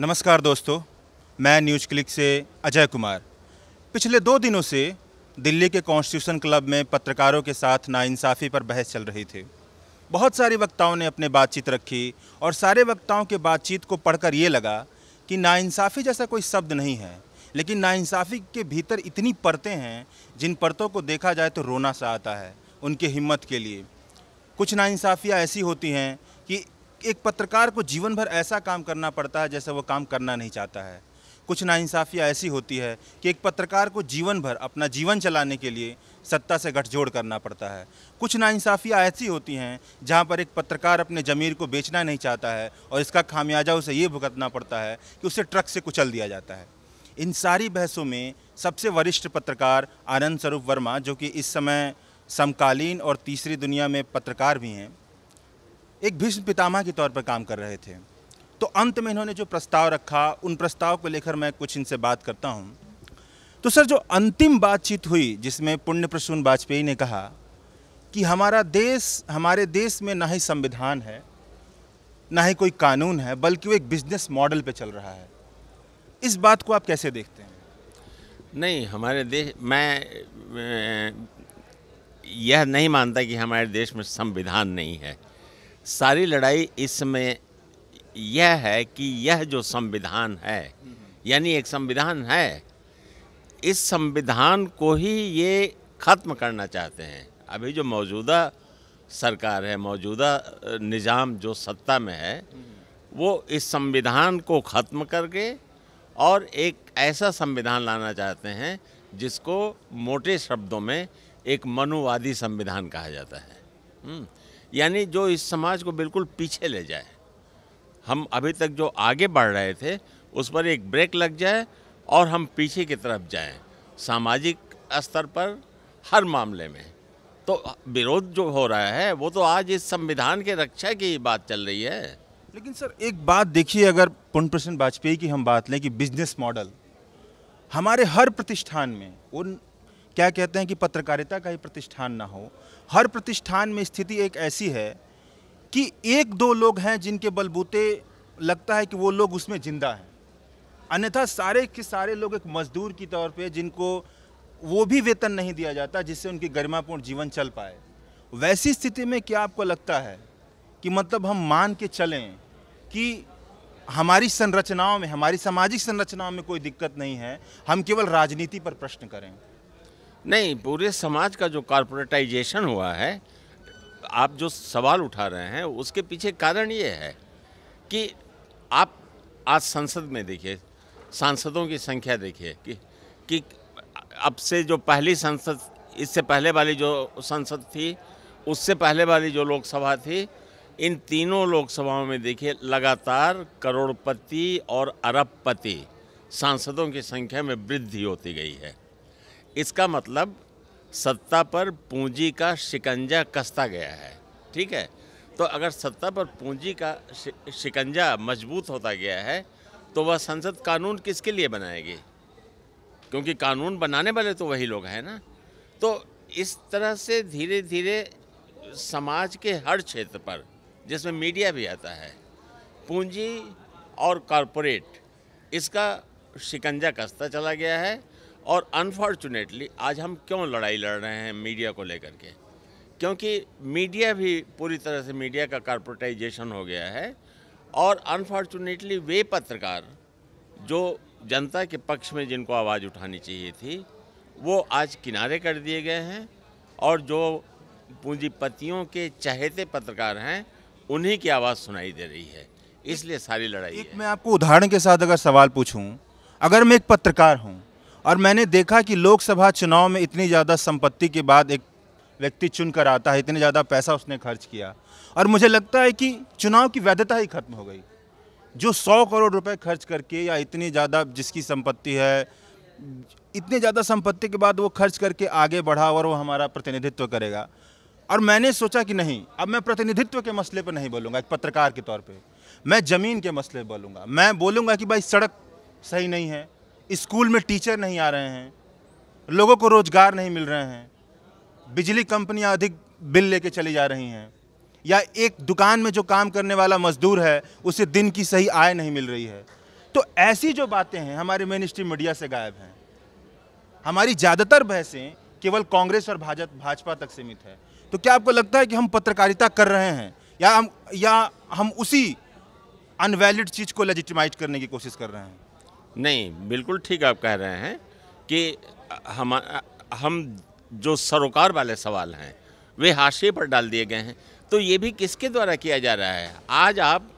नमस्कार दोस्तों मैं न्यूज क्लिक से अजय कुमार पिछले दो दिनों से दिल्ली के कॉन्स्टिट्यूशन क्लब में पत्रकारों के साथ नाइंसाफ़ी पर बहस चल रही थी बहुत सारे वक्ताओं ने अपने बातचीत रखी और सारे वक्ताओं के बातचीत को पढ़कर ये लगा कि नाइंसाफ़ी जैसा कोई शब्द नहीं है लेकिन नाइंसाफ़ी के भीतर इतनी परतें हैं जिन परतों को देखा जाए तो रोना सा आता है उनकी हिम्मत के लिए कुछ नाइंसाफ़ियाँ ऐसी होती हैं एक पत्रकार को जीवन भर ऐसा काम करना पड़ता है जैसे वो काम करना नहीं चाहता है कुछ नाइंसाफ़ियाँ ऐसी होती है कि एक पत्रकार को जीवन भर अपना जीवन चलाने के लिए सत्ता से गठजोड़ करना पड़ता है कुछ नाइंसाफ़ियाँ ऐसी होती हैं जहाँ पर एक पत्रकार अपने ज़मीर को बेचना नहीं चाहता है और इसका खामियाजा उसे ये भुगतना पड़ता है कि उसे ट्रक से कुचल दिया जाता है इन सारी बहसों में सबसे वरिष्ठ पत्रकार आनंद स्वरूप वर्मा जो कि इस समय समकालीन और तीसरी दुनिया में पत्रकार भी हैं एक भीष्म पितामह के तौर पर काम कर रहे थे तो अंत में इन्होंने जो प्रस्ताव रखा उन प्रस्ताव को लेकर मैं कुछ इनसे बात करता हूँ तो सर जो अंतिम बातचीत हुई जिसमें पुण्य प्रसून वाजपेयी ने कहा कि हमारा देश हमारे देश में ना ही संविधान है ना ही कोई कानून है बल्कि वो एक बिजनेस मॉडल पे चल रहा है इस बात को आप कैसे देखते हैं नहीं हमारे देश मैं, मैं यह नहीं मानता कि हमारे देश में संविधान नहीं है सारी लड़ाई इसमें यह है कि यह जो संविधान है यानी एक संविधान है इस संविधान को ही ये ख़त्म करना चाहते हैं अभी जो मौजूदा सरकार है मौजूदा निज़ाम जो सत्ता में है वो इस संविधान को ख़त्म करके और एक ऐसा संविधान लाना चाहते हैं जिसको मोटे शब्दों में एक मनुवादी संविधान कहा जाता है हम्म। यानी जो इस समाज को बिल्कुल पीछे ले जाए हम अभी तक जो आगे बढ़ रहे थे उस पर एक ब्रेक लग जाए और हम पीछे की तरफ जाएं सामाजिक स्तर पर हर मामले में तो विरोध जो हो रहा है वो तो आज इस संविधान के रक्षा की बात चल रही है लेकिन सर एक बात देखिए अगर पूर्ण प्रसन्न वाजपेयी की हम बात लें कि बिजनेस मॉडल हमारे हर प्रतिष्ठान में उन क्या कहते हैं कि पत्रकारिता का ही प्रतिष्ठान ना हो हर प्रतिष्ठान में स्थिति एक ऐसी है कि एक दो लोग हैं जिनके बलबूते लगता है कि वो लोग उसमें ज़िंदा हैं अन्यथा सारे के सारे लोग एक मजदूर की तौर पे जिनको वो भी वेतन नहीं दिया जाता जिससे उनकी गरिमापूर्ण जीवन चल पाए वैसी स्थिति में क्या आपको लगता है कि मतलब हम मान के चलें कि हमारी संरचनाओं में हमारी सामाजिक संरचनाओं में कोई दिक्कत नहीं है हम केवल राजनीति पर प्रश्न करें नहीं पूरे समाज का जो कॉरपोरेटाइजेशन हुआ है आप जो सवाल उठा रहे हैं उसके पीछे कारण ये है कि आप आज संसद में देखिए सांसदों की संख्या देखिए कि, कि अब से जो पहली संसद इससे पहले वाली जो संसद थी उससे पहले वाली जो लोकसभा थी इन तीनों लोकसभाओं में देखिए लगातार करोड़पति और अरबपति सांसदों की संख्या में वृद्धि होती गई है इसका मतलब सत्ता पर पूंजी का शिकंजा कसता गया है ठीक है तो अगर सत्ता पर पूंजी का शिकंजा मजबूत होता गया है तो वह संसद कानून किसके लिए बनाएगी क्योंकि कानून बनाने वाले तो वही लोग हैं ना तो इस तरह से धीरे धीरे समाज के हर क्षेत्र पर जिसमें मीडिया भी आता है पूंजी और कॉरपोरेट इसका शिकंजा कसता चला गया है और अनफॉर्चुनेटली आज हम क्यों लड़ाई लड़ रहे हैं मीडिया को लेकर के क्योंकि मीडिया भी पूरी तरह से मीडिया का कॉर्पोरेटाइजेशन हो गया है और अनफॉर्चुनेटली वे पत्रकार जो जनता के पक्ष में जिनको आवाज़ उठानी चाहिए थी वो आज किनारे कर दिए गए हैं और जो पूंजीपतियों के चहेते पत्रकार हैं उन्हीं की आवाज़ सुनाई दे रही है इसलिए सारी लड़ाई एक मैं आपको उदाहरण के साथ अगर सवाल पूछूं अगर मैं एक पत्रकार हूं और मैंने देखा कि लोकसभा चुनाव में इतनी ज़्यादा संपत्ति के बाद एक व्यक्ति चुनकर आता है इतने ज़्यादा पैसा उसने खर्च किया और मुझे लगता है कि चुनाव की वैधता ही खत्म हो गई जो सौ करोड़ रुपए खर्च करके या इतनी ज़्यादा जिसकी संपत्ति है इतने ज़्यादा संपत्ति के बाद वो खर्च करके आगे बढ़ा और वो हमारा प्रतिनिधित्व करेगा और मैंने सोचा कि नहीं अब मैं प्रतिनिधित्व के मसले पर नहीं बोलूँगा एक पत्रकार के तौर पर मैं ज़मीन के मसले बोलूँगा मैं बोलूँगा कि भाई सड़क सही नहीं है स्कूल में टीचर नहीं आ रहे हैं लोगों को रोज़गार नहीं मिल रहे हैं बिजली कंपनियां अधिक बिल लेके चली जा रही हैं या एक दुकान में जो काम करने वाला मजदूर है उसे दिन की सही आय नहीं मिल रही है तो ऐसी जो बातें हैं हमारे मेन स्ट्रीम मीडिया से गायब हैं हमारी ज़्यादातर बहसें केवल कांग्रेस और भाजपा तक सीमित है तो क्या आपको लगता है कि हम पत्रकारिता कर रहे हैं या हम या हम उसी अनवैलिड चीज़ को लेजिटिमाइज करने की कोशिश कर रहे हैं नहीं बिल्कुल ठीक आप कह रहे हैं कि हम हम जो सरोकार वाले सवाल हैं वे हाशिए पर डाल दिए गए हैं तो ये भी किसके द्वारा किया जा रहा है आज आप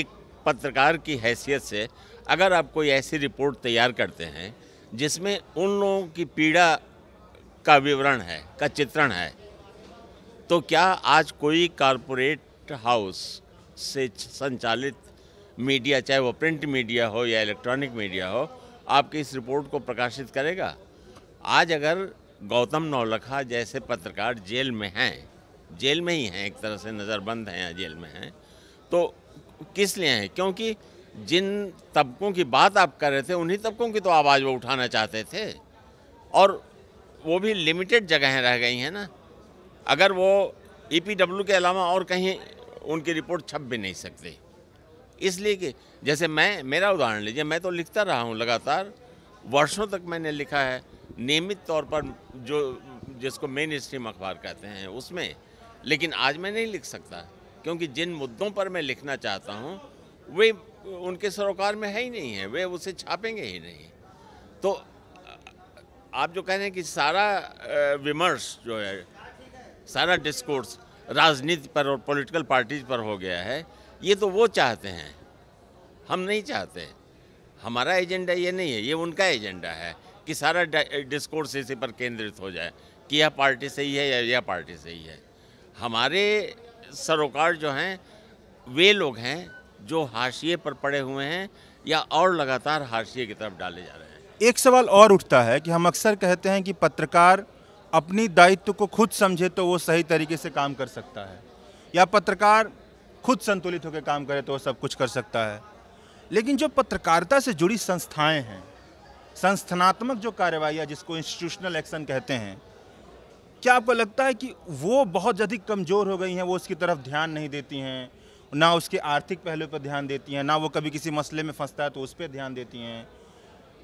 एक पत्रकार की हैसियत से अगर आप कोई ऐसी रिपोर्ट तैयार करते हैं जिसमें उन लोगों की पीड़ा का विवरण है का चित्रण है तो क्या आज कोई कारपोरेट हाउस से संचालित मीडिया चाहे वो प्रिंट मीडिया हो या इलेक्ट्रॉनिक मीडिया हो आपकी इस रिपोर्ट को प्रकाशित करेगा आज अगर गौतम नौलखा जैसे पत्रकार जेल में हैं जेल में ही हैं एक तरह से नज़रबंद हैं या जेल में हैं तो किस लिए हैं क्योंकि जिन तबकों की बात आप कर रहे थे उन्हीं तबकों की तो आवाज़ वो उठाना चाहते थे और वो भी लिमिटेड जगहें रह गई हैं ना अगर वो ई e के अलावा और कहीं उनकी रिपोर्ट छप भी नहीं सकती इसलिए कि जैसे मैं मेरा उदाहरण लीजिए मैं तो लिखता रहा हूँ लगातार वर्षों तक मैंने लिखा है नियमित तौर पर जो जिसको मेन स्ट्रीम अखबार कहते हैं उसमें लेकिन आज मैं नहीं लिख सकता क्योंकि जिन मुद्दों पर मैं लिखना चाहता हूँ वे उनके सरोकार में है ही नहीं है वे उसे छापेंगे ही नहीं तो आप जो कह रहे हैं कि सारा विमर्श जो है सारा डिस्कोर्स राजनीति पर और पॉलिटिकल पार्टीज पर हो गया है ये तो वो चाहते हैं हम नहीं चाहते हमारा एजेंडा ये नहीं है ये उनका एजेंडा है कि सारा डिस्कोर्स इसी पर केंद्रित हो जाए कि यह पार्टी सही है या यह पार्टी सही है हमारे सरोकार जो हैं वे लोग हैं जो हाशिए पर पड़े हुए हैं या और लगातार हाशिए की तरफ डाले जा रहे हैं एक सवाल और उठता है कि हम अक्सर कहते हैं कि पत्रकार अपनी दायित्व को खुद समझे तो वो सही तरीके से काम कर सकता है या पत्रकार खुद संतुलित होकर काम करे तो वह सब कुछ कर सकता है लेकिन जो पत्रकारिता से जुड़ी संस्थाएं हैं संस्थानात्मक जो है जिसको इंस्टीट्यूशनल एक्शन कहते हैं क्या आपको लगता है कि वो बहुत अधिक कमज़ोर हो गई हैं वो उसकी तरफ ध्यान नहीं देती हैं ना उसके आर्थिक पहलू पर ध्यान देती हैं ना वो कभी किसी मसले में फंसता है तो उस पर ध्यान देती हैं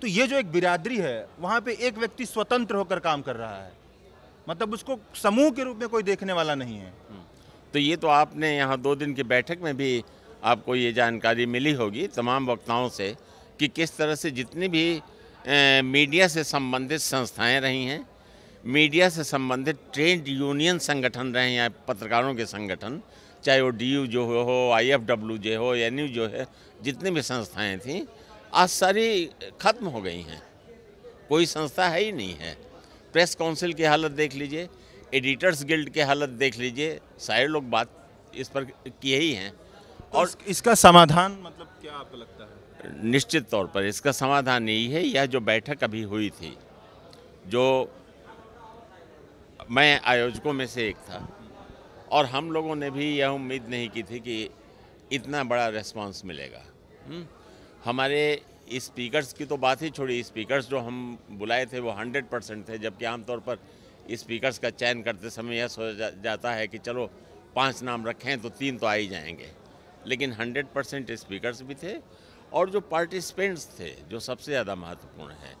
तो ये जो एक बिरादरी है वहाँ पे एक व्यक्ति स्वतंत्र होकर काम कर रहा है मतलब उसको समूह के रूप में कोई देखने वाला नहीं है हम्म। तो ये तो आपने यहाँ दो दिन की बैठक में भी आपको ये जानकारी मिली होगी तमाम वक्ताओं से कि किस तरह से जितनी भी ए, मीडिया से संबंधित संस्थाएं रही हैं मीडिया से संबंधित ट्रेड यूनियन संगठन रहे हैं पत्रकारों के संगठन चाहे वो डी जो हो आई एफ डब्ल्यू जे हो एन यू जो है जितनी भी संस्थाएं थीं आज सारी खत्म हो गई हैं कोई संस्था है ही नहीं है प्रेस काउंसिल की हालत देख लीजिए एडिटर्स गिल्ड की हालत देख लीजिए सारे लोग बात इस पर किए ही हैं तो और इसका समाधान मतलब क्या आपको लगता है निश्चित तौर पर इसका समाधान यही है यह जो बैठक अभी हुई थी जो मैं आयोजकों में से एक था और हम लोगों ने भी यह उम्मीद नहीं की थी कि इतना बड़ा रेस्पॉन्स मिलेगा हम्म। हमारे स्पीकर्स की तो बात ही छोड़ी स्पीकर्स जो हम बुलाए थे वो 100 परसेंट थे जबकि आमतौर पर स्पीकर्स का चयन करते समय यह सोचा जा, जाता है कि चलो पांच नाम रखें तो तीन तो आ ही जाएंगे लेकिन 100 परसेंट स्पीकर्स भी थे और जो पार्टिसिपेंट्स थे जो सबसे ज़्यादा महत्वपूर्ण है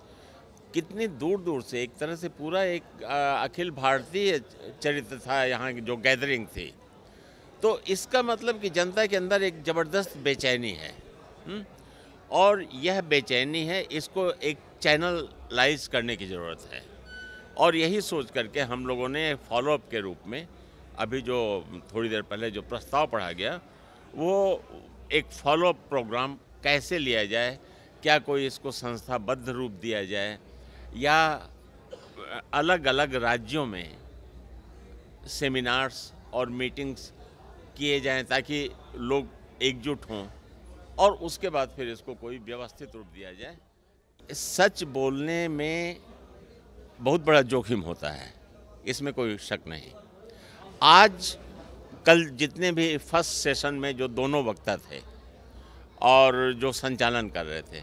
कितनी दूर दूर से एक तरह से पूरा एक अखिल भारतीय चरित्र था यहाँ की जो गैदरिंग थी तो इसका मतलब कि जनता के अंदर एक ज़बरदस्त बेचैनी है हुँ? हम्म? और यह बेचैनी है इसको एक चैनलाइज करने की ज़रूरत है और यही सोच करके हम लोगों ने फॉलोअप के रूप में अभी जो थोड़ी देर पहले जो प्रस्ताव पढ़ा गया वो एक फॉलोअप प्रोग्राम कैसे लिया जाए क्या कोई इसको संस्थाबद्ध रूप दिया जाए या अलग अलग राज्यों में सेमिनार्स और मीटिंग्स किए जाएं ताकि लोग एकजुट हों और उसके बाद फिर इसको कोई व्यवस्थित रूप दिया जाए सच बोलने में बहुत बड़ा जोखिम होता है इसमें कोई शक नहीं आज कल जितने भी फर्स्ट सेशन में जो दोनों वक्ता थे और जो संचालन कर रहे थे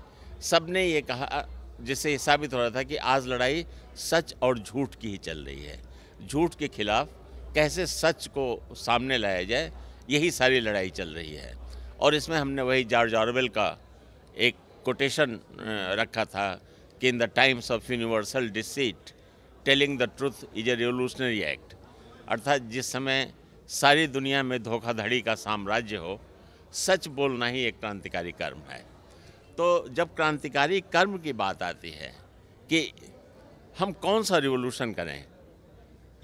सब ने ये कहा जिससे ये साबित हो रहा था कि आज लड़ाई सच और झूठ की ही चल रही है झूठ के खिलाफ कैसे सच को सामने लाया जाए यही सारी लड़ाई चल रही है और इसमें हमने वही जॉर्ज ऑरवेल का एक कोटेशन रखा था कि in the times of universal deceit telling the truth is a revolutionary act अर्थात जिस समय सारी दुनिया में धोखाधड़ी का साम्राज्य हो सच बोलना ही एक क्रांतिकारी कर्म है तो जब क्रांतिकारी कर्म की बात आती है कि हम कौन सा रिवोल्यूशन करें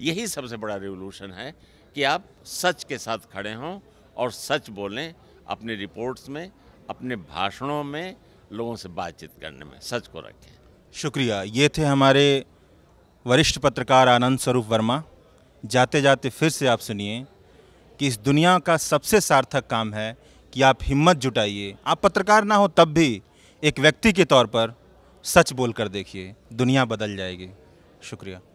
यही सबसे बड़ा रिवोल्यूशन है कि आप सच के साथ खड़े हों और सच बोलें अपने रिपोर्ट्स में अपने भाषणों में लोगों से बातचीत करने में सच को रखें शुक्रिया ये थे हमारे वरिष्ठ पत्रकार आनंद स्वरूप वर्मा जाते जाते फिर से आप सुनिए कि इस दुनिया का सबसे सार्थक काम है कि आप हिम्मत जुटाइए आप पत्रकार ना हो तब भी एक व्यक्ति के तौर पर सच बोल कर देखिए दुनिया बदल जाएगी शुक्रिया